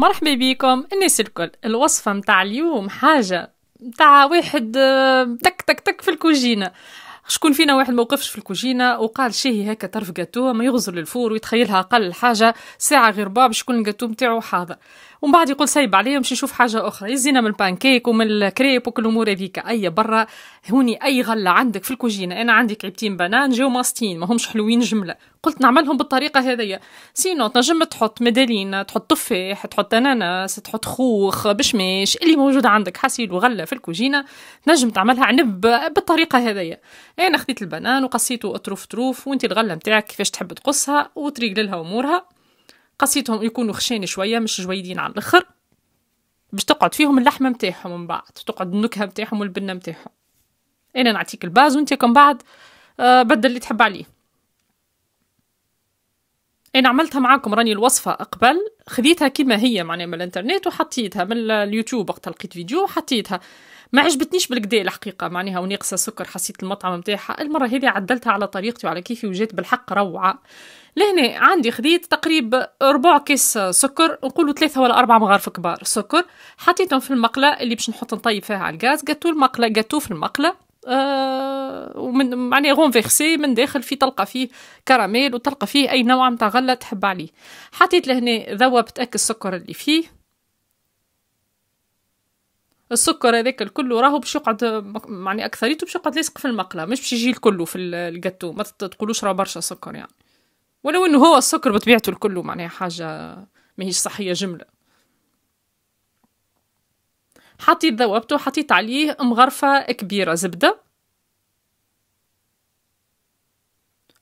مرحبا بكم الناس الكل الوصفة متاع اليوم حاجة متاع واحد آه، تك تك تك في الكوجينة شكون فينا واحد موقفش في الكوجينه وقال شيء هكا طرف جاتو ما يغزر للفور ويتخيلها اقل حاجه ساعه غير باب شكون الجاتو نتاعو حاضر ومن بعد يقول سايب عليه باش نشوف حاجه اخرى يزينا من البانكيك ومن الكريب وكل الامور هذيك اي برا هوني اي غله عندك في الكوجينه انا عندي كعبتين بنان جو ماستين ما همش حلوين جمله قلت نعملهم بالطريقة هذية سينو تنجم تحط ميدالين تحط تفاح تحط أناناس تحط خوخ بشماش اللي موجود عندك حسيل وغلة في الكوجينة تنجم تعملها عنب بالطريقة هذية أنا خديت البنان وقصيته أطروف طروف وانت الغلة متاعك كيفاش تحب تقصها وتريقللها أمورها قصيتهم يكونوا خشين شوية مش جويدين على الآخر باش تقعد فيهم اللحمة متاعهم من بعد تقعد النكهة متاعهم والبنة متاعهم أنا نعطيك الباز وانت كم بعد آه، بدل اللي تحب عليه انا عملتها معاكم راني الوصفه قبل خذيتها كما هي معناها من الانترنت وحطيتها من اليوتيوب وقت لقيت فيديو وحطيتها ما عجبتنيش بالكدا الحقيقه معناها وناقصه سكر حسيت المطعم نتاعها المره هذه عدلتها على طريقتي وعلى كيفي وجات بالحق روعه لهنا عندي خذيت تقريب ربع كيس سكر نقولوا ثلاثة ولا أربعة مغارف كبار سكر حطيتهم في المقلة اللي باش نحط نطيب فيها على الغاز قطو المقلة قطو في المقلة آه، ومن معناها غونفيرسي من داخل في تلقى فيه كراميل وتلقى فيه اي نوع متاع غله تحب عليه حطيت لهنا ذوبت اك السكر اللي فيه السكر هذاك الكل راهو باش يقعد معني اكثريته باش يقعد لاصق في المقله مش باش يجي الكل في الجاتو ما تقولوش راه برشا سكر يعني ولو انه هو السكر بطبيعته الكل معناها حاجه ماهيش صحيه جمله حطيت ذوبته وحطيت عليه مغرفة كبيرة زبدة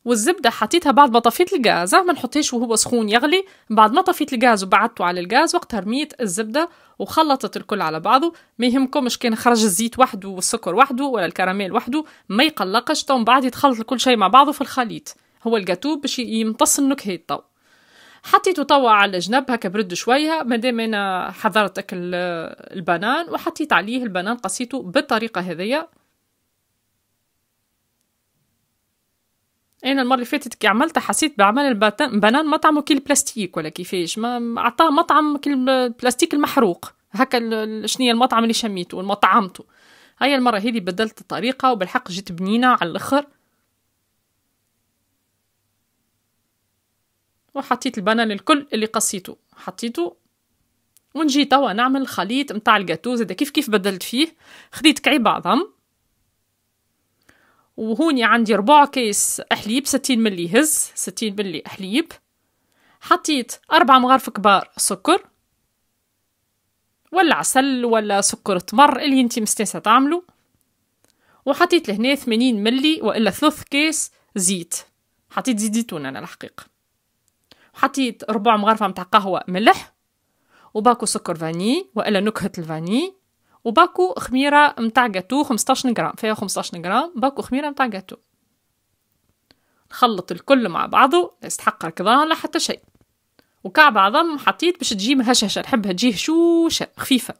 والزبدة حطيتها بعد ما طفيت الغاز ما نحطيش وهو سخون يغلي بعد ما طفيت الغاز وبعدته على الغاز وقتها رميت الزبدة وخلطت الكل على بعضه ما يهمكمش كان خرج الزيت وحده والسكر وحده ولا الكراميل وحده ما يقلقش تو بعد يتخلط كل شيء مع بعضه في الخليط هو الجاتو باش يمتص النكهة تو حطيته توا على جنب هكا برد شويه مادام انا حضرت اكل البنان وحطيت عليه البنان قصيته بالطريقه هذيا انا المره اللي فاتت كي عملتها حسيت بعمل البنان مطعمه كي البلاستيك ولا كيفاش ما عطاه مطعم كي البلاستيك المحروق هكا شنو المطعم اللي شميته ومطعمته هيا المره هذه بدلت الطريقه وبالحق جيت بنينه على الاخر وحطيت البنان الكل اللي قصيته حطيته ونجي توا نعمل خليط متاع الجاتو زاد كيف كيف بدلت فيه خديت كعيب عظم وهوني عندي ربع كيس حليب ستين ملي هز ستين ملي حليب حطيت أربع مغارف كبار سكر ولا عسل ولا سكر تمر اللي انت مستنسة تعملو وحطيت لهنا ثمانين ملي وإلا ثلث كيس زيت حطيت زيت زيتون أنا الحقيقة حطيت ربع مغرفة متاع قهوة ملح وباكو سكر فاني وإلا نكهة الفاني وباكو خميرة متاع جاتو 15 غرام فيها 15 غرام باكو خميرة متاع جاتو نخلط الكل مع بعضه لا يستحق ركضا لا حتى شيء وكعب عظم حطيت باش تجي مهشهشة نحبها تجي هشوشة خفيفة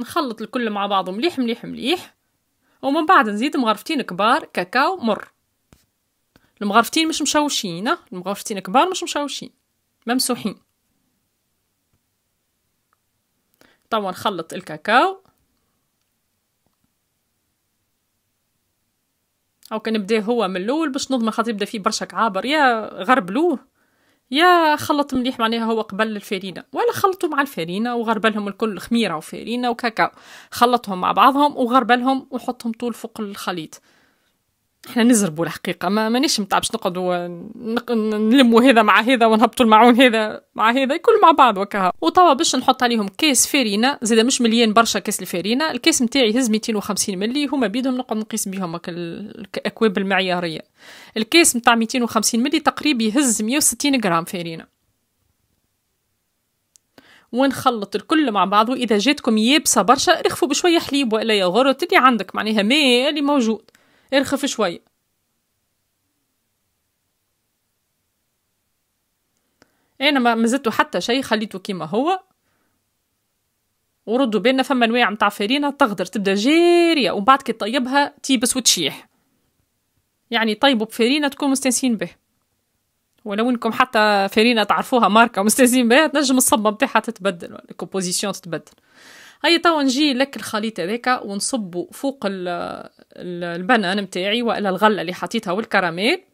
نخلط الكل مع بعضه مليح مليح مليح ومن بعد نزيد مغرفتين كبار كاكاو مر المغرفتين مش مشوشين المغرفتين كبار مش مشوشين ممسوحين توا نخلط الكاكاو او كان نبدا هو من الاول باش نضمن خاطر يبدا فيه برشا كعابر يا غربلوه يا خلط مليح معناها هو قبل الفرينة ولا خلطوا مع الفرينة وغربلهم الكل خميرة وفرينة وكاكاو خلطهم مع بعضهم وغربلهم وحطهم طول فوق الخليط احنا نزربوا الحقيقه ما مانيش متاع باش نلموا هذا مع هذا ونهبطوا المعون هذا مع هذا الكل مع بعض وكها وتوا باش نحط عليهم كاس فارينه زاد مش مليان برشا كاس الفارينه الكاس نتاعي يهز 250 ملي هما بيدهم نقعد نقيس بيهم الاكواب المعياريه الكاس نتاع 250 ملي تقريبا يهز 160 غرام فارينه ونخلط الكل مع بعض واذا جاتكم يابسه برشا رخفوا بشويه حليب ولا غرت اللي عندك معناها ماء اللي موجود ارخف شوية ايه، انا ما مزدتو حتى شيء خليته كيما هو وردوا بالنا فما انواع متاع فرينه تغدر تبدا جاريه ومن بعد كي تطيبها تيبس وتشيح يعني طيبوا بفرينه تكون مستانسين به ولو انكم حتى فرينه تعرفوها ماركه مستانسين بها تنجم الصبه نتاعها تتبدل ولا تتبدل هيا توا نجي لك الخليط هذاك ونصبه فوق البنان متاعي وإلى الغلة اللي حطيتها والكراميل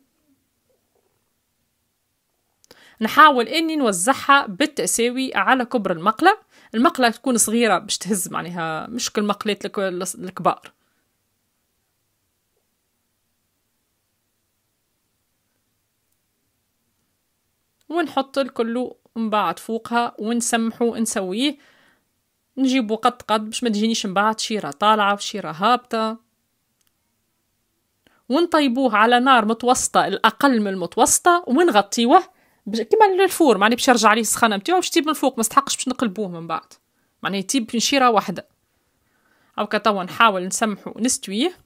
نحاول اني نوزعها بالتساوي على كبر المقله المقله تكون صغيره باش تهز معناها مش كل مقلات الكبار ونحط الكل من بعد فوقها ونسمحو نسويه نجيبو قد قد باش ما تجينيش من بعد شيره طالعه وشيره هابطه ونطيبوه على نار متوسطة الأقل من المتوسطة ونغطيوه كيما الفور معني باش يرجع عليه السخانة نتاعو باش من فوق ما استحقش باش نقلبوه من بعد معني يطيب بنشيرة واحدة هاكا توا نحاول نسمحو نستويه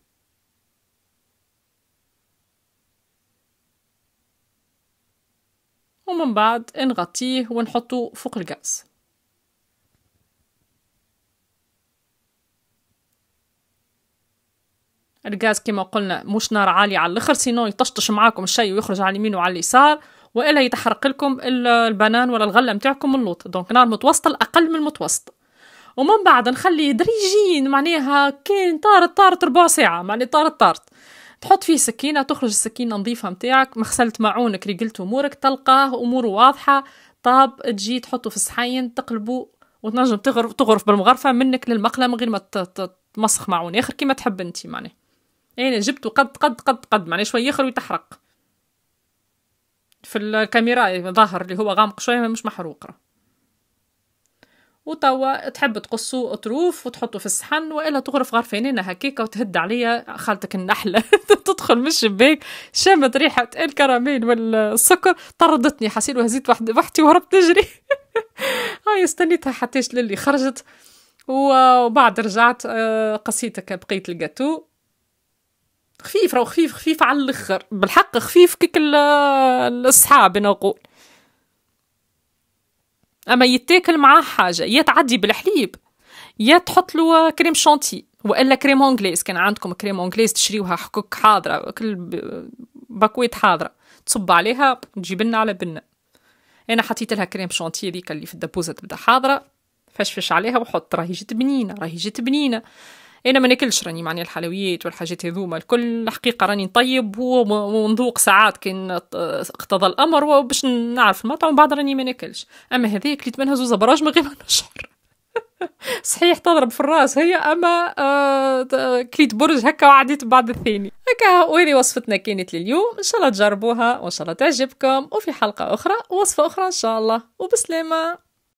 ومن بعد نغطيه ونحطو فوق الغاز الغاز كما قلنا مش نار عالية على الاخر سينو يطشطش معاكم الشاي ويخرج على اليمين وعلى اليسار والا يتحرق لكم البنان ولا الغله نتاعكم اللوط دونك نار متوسطه الاقل من المتوسط ومن بعد نخلي دريجين معناها كان طارت طارت ربع ساعه معناها طارت طارت تحط فيه سكينة تخرج السكينة نظيفة متاعك مغسلة معونك رجلت أمورك تلقاه أموره واضحة طاب تجي تحطه في الصحين تقلبه وتنجم تغرف, تغرف بالمغرفة منك للمقلة من غير ما تمسخ معون آخر كيما تحب أنت معناها انا جبته قد قد قد قد معناه شوي يخر ويتحرق في الكاميرا ظاهر اللي هو غامق شويه مش محروق وتوا تحب تقصو اطروف وتحطو في الصحن والا تغرف غرفينينا هكاكا وتهد عليا خالتك النحله تدخل من الشباك شمت ريحه الكراميل والسكر طردتني حسيت وهزيت وحدي وهربت نجري هاي استنيتها حتى للي خرجت وبعد رجعت آه، قصيتك بقيت الجاتو خفيف راهو خفيف خفيف على الاخر بالحق خفيف كيك الصحاب انا نقول اما يتاكل معاه حاجه يا تعدي بالحليب يا تحط له كريم شانتي والا كريم اونغليز كان عندكم كريم اونغليز تشريوها حكوك حاضره كل باكويت حاضره تصب عليها تجيب لنا على بنا انا حطيت لها كريم شانتي هذيك اللي في الدبوزه تبدا حاضره فشفش عليها وحط راهي جت بنينه راهي جت بنينه انا ما ناكلش راني معني الحلويات والحاجات هذوما الكل الحقيقه راني نطيب ونذوق ساعات كان اقتضى الامر وباش نعرف المطعم بعد راني ما ناكلش اما هذيك كليت منها زوز براج من غير ما نشعر صحيح تضرب في الراس هي اما آه كليت برج هكا وعديت بعد الثاني هكا وهذه وصفتنا كانت لليوم ان شاء الله تجربوها وان شاء الله تعجبكم وفي حلقه اخرى وصفه اخرى ان شاء الله وبسلامه